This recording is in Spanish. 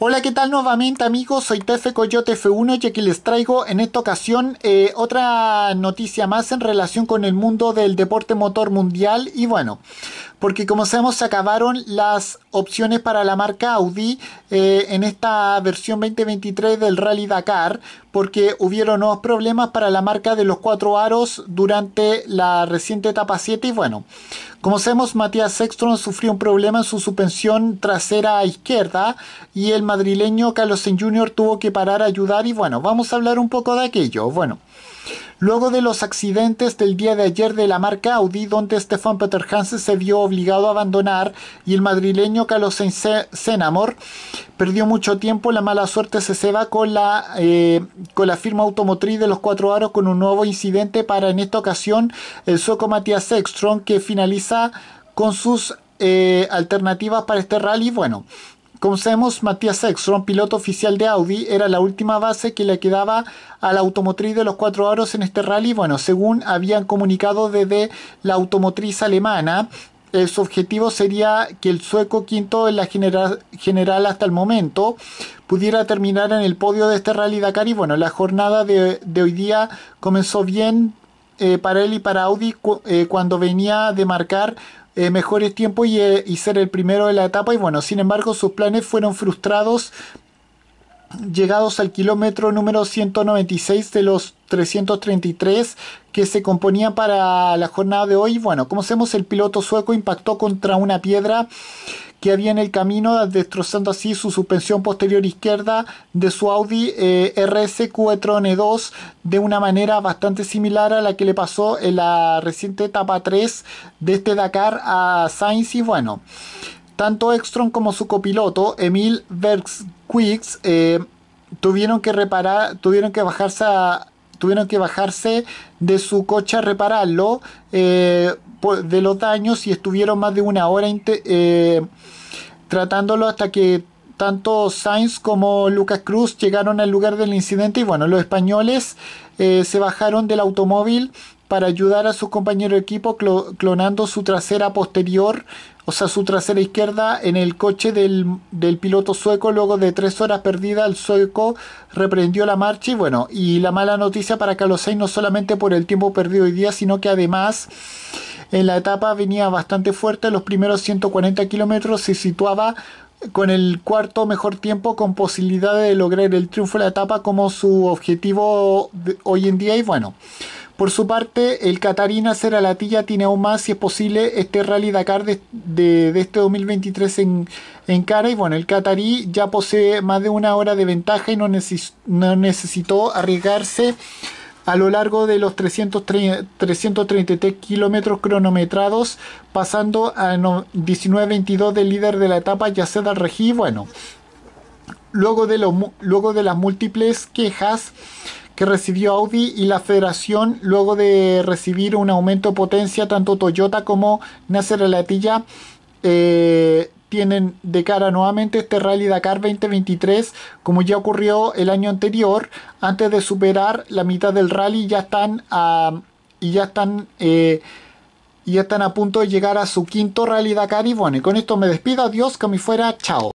Hola, ¿qué tal nuevamente amigos? Soy Tefe Coyote F1 y aquí les traigo en esta ocasión eh, otra noticia más en relación con el mundo del deporte motor mundial y bueno, porque como sabemos se acabaron las opciones para la marca Audi eh, en esta versión 2023 del Rally Dakar, porque hubieron nuevos problemas para la marca de los cuatro aros durante la reciente etapa 7 y bueno, como sabemos Matías Sextron sufrió un problema en su suspensión trasera izquierda y el madrileño Carlos Jr. tuvo que parar a ayudar y bueno, vamos a hablar un poco de aquello. Bueno, luego de los accidentes del día de ayer de la marca Audi, donde Stefan Peter Hansen se vio obligado a abandonar y el madrileño Carlos Sainz Senamor perdió mucho tiempo, la mala suerte se ceba con la, eh, con la firma automotriz de los cuatro aros con un nuevo incidente para en esta ocasión el soco Matías Ekstrom que finaliza con sus eh, alternativas para este rally. Bueno, como sabemos, Matías Exron, piloto oficial de Audi, era la última base que le quedaba a la automotriz de los cuatro aros en este rally. Bueno, según habían comunicado desde la automotriz alemana, eh, su objetivo sería que el sueco quinto en la general hasta el momento pudiera terminar en el podio de este rally Dakar. Y bueno, la jornada de, hoy día comenzó bien eh, para él y para Audi eh, cuando venía de marcar eh, mejores tiempos eh, y, ser el primero de la etapa. Y bueno, sin embargo, sus planes fueron frustrados llegados al kilómetro número 196 de los 333 que se componían para la jornada de hoy. Bueno, como sabemos, el piloto sueco impactó contra una piedra que había en el camino, destrozando así su suspensión posterior izquierda de su Audi RS 4 n 2 de una manera bastante similar a la que le pasó en la reciente etapa 3 de este Dakar a Sainz y bueno, tanto Extron como su copiloto Emil Bergsquist eh, tuvieron que reparar, tuvieron que bajarse a, tuvieron que bajarse de su coche a repararlo eh, de los daños y estuvieron más de una hora eh, tratándolo hasta que tanto Sainz como Lucas Cruz llegaron al lugar del incidente y bueno, los españoles eh, se bajaron del automóvil para ayudar a sus compañeros de equipo clonando su trasera posterior o sea, su trasera izquierda en el coche del, piloto sueco. Luego de tres horas perdidas, el sueco reprendió la marcha y bueno, y la mala noticia para Carlos Sainz no solamente por el tiempo perdido hoy día, sino que además en la etapa venía bastante fuerte. Los primeros 140 kilómetros se situaba con el cuarto mejor tiempo con posibilidad de lograr el triunfo de la etapa como su objetivo hoy en día y bueno por su parte, el Catarina Latilla tiene aún más, si es posible, este Rally Dakar de, este 2023 en, cara. Y bueno, el Catarí ya posee más de una hora de ventaja y no, necesitó arriesgarse a lo largo de los 333 kilómetros cronometrados, pasando a 19.22 del líder de la etapa, Yaced al Regí. Bueno, luego de, luego de las múltiples quejas que recibió Audi y la federación luego de recibir un aumento de potencia tanto Toyota como Nasser Alatilla eh, tienen de cara nuevamente este Rally Dakar 2023 como ya ocurrió el año anterior antes de superar la mitad del rally ya están a, y ya están eh, ya están a punto de llegar a su quinto Rally Dakar y bueno con esto me despido adiós que me fuera chao